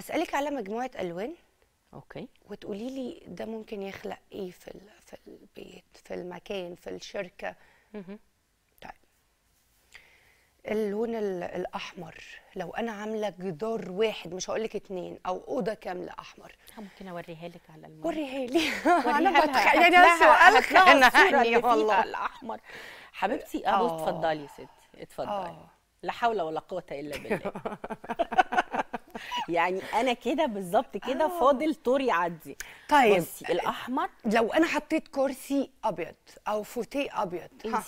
هسألك على مجموعة ألوان اوكي وتقولي لي ده ممكن يخلق ايه في في البيت في المكان في الشركه طيب اللون الاحمر لو انا عامله جدار واحد مش هقولك اتنين او اوضه كامله احمر ممكن اوريها لك على الموبايل وريها لي انا بتخيل يعني انا سؤال خانقني يعني والله الاحمر حبيبتي اه اتفضلي يا ستي اتفضلي آه. لا حول ولا قوه الا بالله يعني انا كده بالظبط كده آه. فاضل طوري يعدي طيب بصي الاحمر لو انا حطيت كرسي ابيض او فوتيه ابيض ها.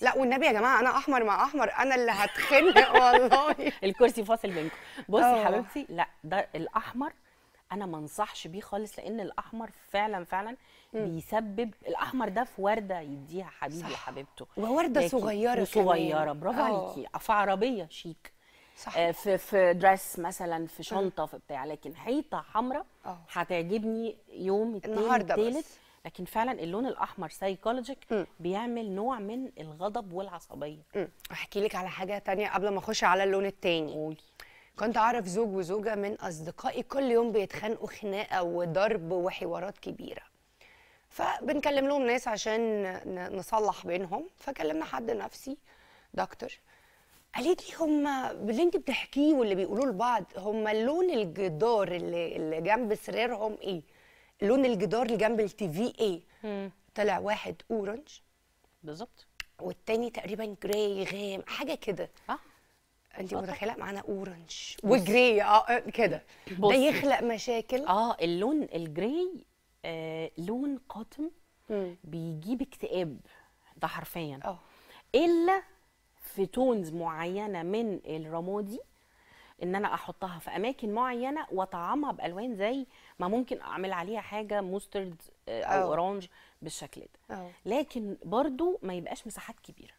لا والنبي يا جماعه انا احمر مع احمر انا اللي هتخنق والله الكرسي فاصل بينكم بصي آه. حبيبتي لا ده الاحمر انا ما انصحش بيه خالص لان الاحمر فعلا فعلا م. بيسبب الاحمر ده في ورده يديها حبيبي صح. حبيبته وورده صغيره صغيره برافو آه. عليكي في عربيه شيك صحيح. آه، في في دريس مثلا في شنطه في بتاع لكن حيطه حمراء اه. هتعجبني يوم النهارده الثالث لكن فعلا اللون الاحمر سايكولوجيك بيعمل نوع من الغضب والعصبيه احكي لك على حاجه تانية قبل ما اخش على اللون الثاني كنت اعرف زوج وزوجه من اصدقائي كل يوم بيتخانقوا خناقه وضرب وحوارات كبيره فبنكلم لهم ناس عشان نصلح بينهم فكلمنا حد نفسي دكتور قالت لي هم باللي انت بتحكيه واللي بيقولوه لبعض هم لون الجدار اللي, اللي جنب سريرهم ايه؟ لون الجدار اللي جنب التي في ايه؟ مم. طلع واحد اورنج بالظبط والتاني تقريبا جراي غام حاجه كده اه انت متخيله معانا اورنج وجراي اه كده ده يخلق مشاكل اه اللون الجراي آه لون قاتم مم. بيجيب اكتئاب ده حرفيا اه الا في تونز معينه من الرمادي ان انا احطها في اماكن معينه واطعمها بالوان زي ما ممكن اعمل عليها حاجه مسترد آه، او اورانج بالشكل ده لكن برضو ما يبقاش مساحات كبيره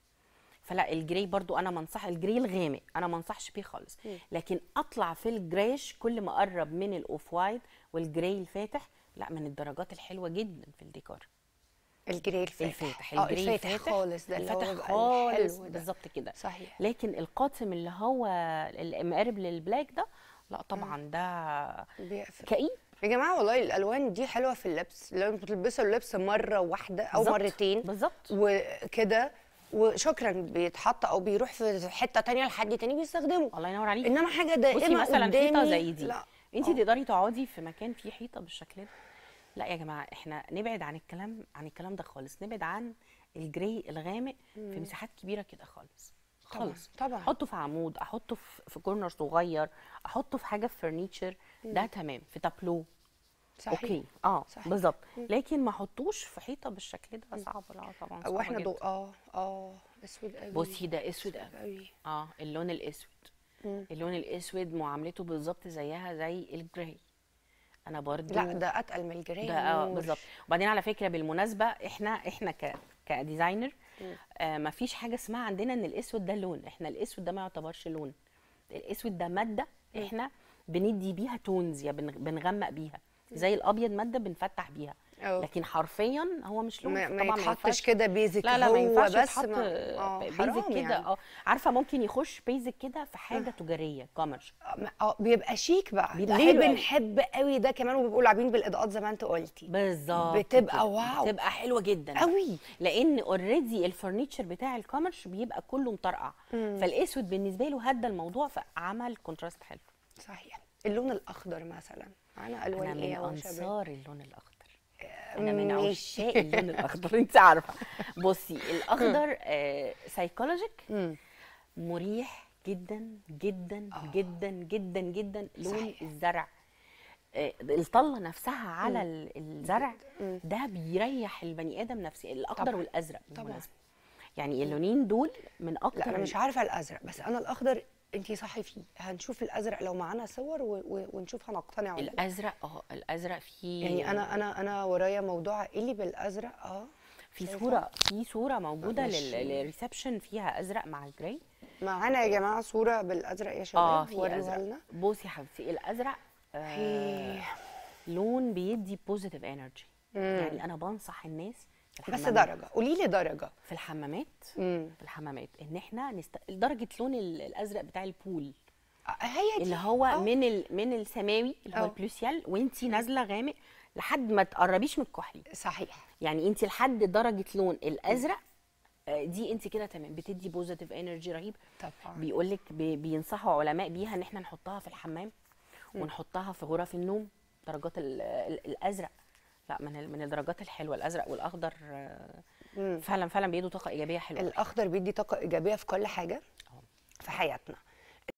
فلا الجري برضو انا منصح الجري الغامق انا ما انصحش بيه خالص لكن اطلع في الجريش كل ما اقرب من الاوف وايت والجري الفاتح لا من الدرجات الحلوه جدا في الديكور الجري الفاتح الفاتح آه، الجري الفاتح, الفاتح خالص ده الفاتح خالص بالظبط كده صحيح لكن القاتم اللي هو المقارب للبلاك ده لا طبعا ده بيقفل كئيب يا جماعه والله الالوان دي حلوه في اللبس لو انت بتلبسه اللبس مره واحده او بالزبط. مرتين بالظبط وكده وشكرا بيتحط او بيروح في حته ثانيه لحد ثاني بيستخدمه الله ينور عليك انما حاجه دائمه مثلا حيطه زي دي انت آه. تقدري تقعدي في مكان فيه حيطه بالشكل ده لا يا جماعه احنا نبعد عن الكلام عن الكلام ده خالص نبعد عن الجري الغامق مم. في مساحات كبيره كده خالص خالص طبعا, طبعًا. احطه في عمود احطه في, في كورنر صغير احطه في حاجه في فرنيتشر ده تمام في تابلو صحيح اوكي اه بالظبط لكن ما احطوش في حيطه بالشكل ده صعب لا طبعا صعب واحنا ضوء اه اه اسود قوي بصي ده اسود قوي اه اللون الاسود مم. اللون الاسود معاملته بالظبط زيها زي الجراي انا برضو لا ده اتقل من الجيران ده اه بالظبط وبعدين على فكره بالمناسبه احنا احنا ك كديزاينر آه ما فيش حاجه اسمها عندنا ان الاسود ده لون احنا الاسود ده ما يعتبرش لون الاسود ده ماده احنا بندي بيها تونز يا بنغمق بيها زي الابيض ماده بنفتح بيها أوه. لكن حرفيا هو مش لون ما, ما يتحطش كده بيزك لا لا هو ما ينفعش بس ما... بيزك آه، كده يعني. اه عارفه ممكن يخش بيزك كده في حاجه أوه. تجاريه كوميرش آه،, اه بيبقى شيك بقى بيبقى ليه بنحب قوي ده كمان وبيبقوا لاعبين بالاضاءات زي ما انت قلتي بالظبط بتبقى واو بتبقى حلوه جدا قوي لان اوريدي الفرنيتشر بتاع الكوميرش بيبقى كله مطرقع فالاسود بالنسبه له هدى الموضوع فعمل كونتراست حلو صحيح اللون الاخضر مثلا انا الوان ايه انا من انصار اللون الاخضر انا من عشاق اللون الاخضر انت عارفه بصي الاخضر سايكولوجيك آه، مريح جدا جدا آه. جدا جدا جدا لون صحيح. الزرع آه، الطله نفسها على الزرع ده بيريح البني ادم نفسي الاخضر طبعًا. والازرق طبعا يعني اللونين دول من اكتر لا انا مش عارفه الازرق بس انا الاخضر انت صحي فيه هنشوف الازرق لو معانا صور و... و... ونشوف هنقتنع الازرق اه الازرق فيه يعني انا انا انا ورايا موضوع اللي بالازرق اه في صوره في صوره موجوده للريسبشن فيها ازرق مع الجراي معانا يا جماعه صوره بالازرق يا شباب اه في ازرق لنا. بصي حبيبتي الازرق آه لون بيدي بوزيتيف انرجي يعني انا بنصح الناس بس درجه قولي لي درجه في الحمامات مم. في الحمامات ان احنا نست... درجه لون الازرق بتاع البول آه، هي دي. اللي هو أوه. من ال... من السماوي اللي هو آه. البلوسيال وانت نازله غامق لحد ما تقربيش من الكحلي صحيح يعني انت لحد درجه لون الازرق آه، دي انت كده تمام بتدي بوزيتيف انرجي رهيب طبعا بيقول لك بينصحوا علماء بيها ان احنا نحطها في الحمام ونحطها في غرف النوم درجات ال... الازرق لا من من الدرجات الحلوه الازرق والاخضر فعلا فعلا بيدوا طاقه ايجابيه حلوه الاخضر بيدي طاقه ايجابيه في كل حاجه اه. في حياتنا